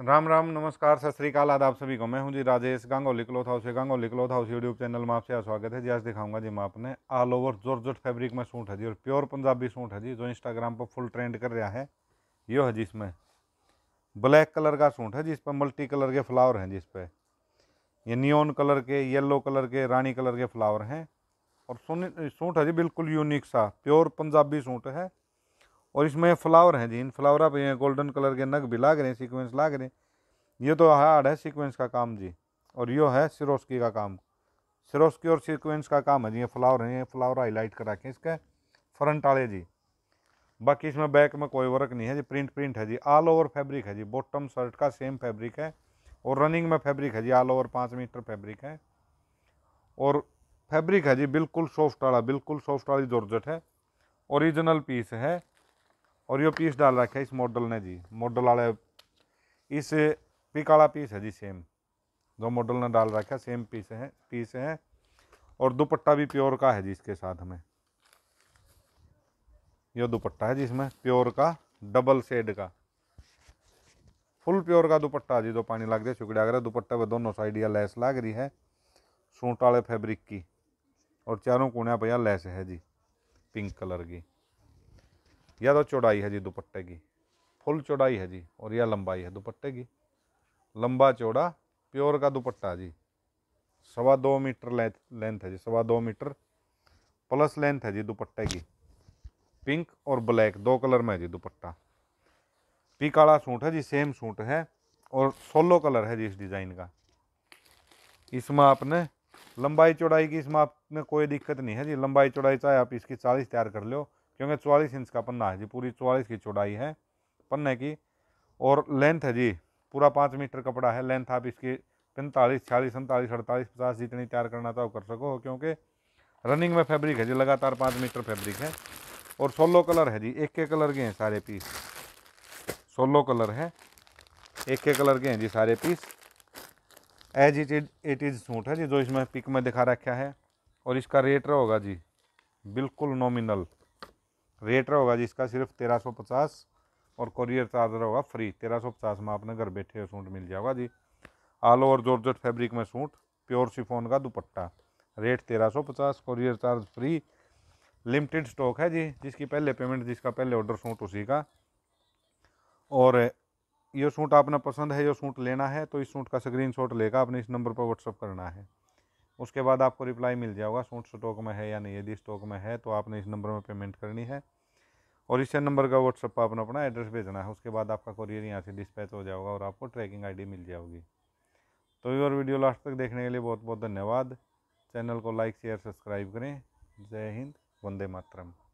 राम राम नमस्कार सत श्रीकाल आदाब सभी को मैं हूं जी Rajesh Gangoli cloth house Gangoli cloth house YouTube channel में आपसे स्वागत है जी आज दिखाऊंगा जी मैं आपने ऑल ओवर जोर जोर फैब्रिक में सूट है जी और प्योर पंजाबी सूट है जी जो इंस्टाग्राम पर फुल ट्रेंड कर रहा है यो है जी इसमें ब्लैक कलर का सूट है जिस पर मल्टी कलर के फ्लावर हैं जिस पर ये नियोन कलर के येलो कलर के रानी कलर के फ्लावर हैं और सूट है जी बिल्कुल यूनिक सा प्योर पंजाबी सूट है और इसमें फ्लावर हैं जी इन फ्लावरा पे गोल्डन कलर के नग भी लाग रहे हैं सीक्वेंस लाग रहे हैं ये तो हार्ड है सीक्वेंस का काम जी और यो है सिरोस्की का काम सिरोस्की और सीक्वेंस का काम है जी ये फ्लावर है ये फ्लावर हाईलाइट करा के इसके फ्रंट वाले जी बाकी इसमें बैक में कोई वर्क नहीं है जी प्रिंट प्रिंट है जी ऑल ओवर फैब्रिक है जी बॉटम शर्ट का सेम फैब्रिक है और रनिंग में फैब्रिक है जी ऑल ओवर पाँच मीटर फैब्रिक है और फैब्रिक है जी बिल्कुल सॉफ्ट वाला बिल्कुल सॉफ्ट वाली जॉर्जेट है ओरिजिनल पीस है और ये पीस डाल रखा है इस मॉडल ने जी मॉडल वाले इस पिक वाला पीस है जी सेम जो मॉडल ने डाल रखा है सेम पीस है पीस है और दुपट्टा भी प्योर का है जी इसके साथ हमें यह दुपट्टा है जिसमें प्योर का डबल सेड का फुल प्योर का दुपट्टा जी दो पानी लाग दिया शुक्रिया कर दुपट्टा पर दोनों साइड या लैस लाग रही है सूट वाले फैब्रिक की और चारों कोने पर लैस है जी पिंक कलर की यह तो चौड़ाई है जी दुपट्टे की फुल चौड़ाई है जी और यह लंबाई है दुपट्टे की लंबा चौड़ा प्योर का दुपट्टा जी सवा दो मीटर लेंथ लेंथ है जी सवा दो मीटर प्लस लेंथ है जी दुपट्टे की पिंक और ब्लैक दो कलर में है जी दुपट्टा काला सूट है जी सेम सूट है और सोलो कलर है जी इस डिज़ाइन का इसमें आपने लंबाई चौड़ाई की इसमें आप में कोई दिक्कत नहीं है जी लंबाई चौड़ाई चाहे आप इसकी चालीस तैयार कर लो क्योंकि चौवालीस इंच का पन्ना है जी पूरी चवालीस की चौड़ाई है पन्ने की और लेंथ है जी पूरा पाँच मीटर कपड़ा है लेंथ आप इसकी पैंतालीस छियालीस सैंतालीस अड़तालीस पचास जितनी तैयार करना था वो कर सको क्योंकि रनिंग में फैब्रिक है जी लगातार पाँच मीटर फैब्रिक है और सोलो कलर है जी एक के कलर के हैं सारे पीस सोलो कलर है एक के कलर के हैं जी सारे piece as it is it is suit है जी जो इसमें पिक में दिखा रखा है और इसका रेट रहेगा जी बिल्कुल नॉमिनल रेट रहेगा जिसका सिर्फ तेरह सौ पचास और कोरियर चार्ज रहेगा फ्री तेरह सौ पचास में आपने घर बैठे सूट मिल जाएगा जी ऑल ओवर जॉर्जेट फैब्रिक में सूट प्योर शिफोन का दुपट्टा रेट तेरह सौ पचास courier charge free limited stock है जी जिसकी पहले पेमेंट जिसका पहले ऑर्डर सूट उसी का और ये सूट आपने पसंद है ये सूट लेना है तो इस सूट का स्क्रीन लेकर आपने इस नंबर पर व्हाट्सअप करना है उसके बाद आपको रिप्लाई मिल जाएगा सूट स्टॉक में है या नहीं यदि स्टॉक में है तो आपने इस नंबर में पेमेंट करनी है और इसी नंबर का व्हाट्सअप पर अपना अपना एड्रेस भेजना है उसके बाद आपका कोरियर यहाँ से डिस्पैच हो जाएगा और आपको ट्रैकिंग आईडी मिल जाएगी तो और वीडियो लास्ट तक देखने के लिए बहुत बहुत धन्यवाद चैनल को लाइक शेयर सब्सक्राइब करें जय हिंद वंदे मातरम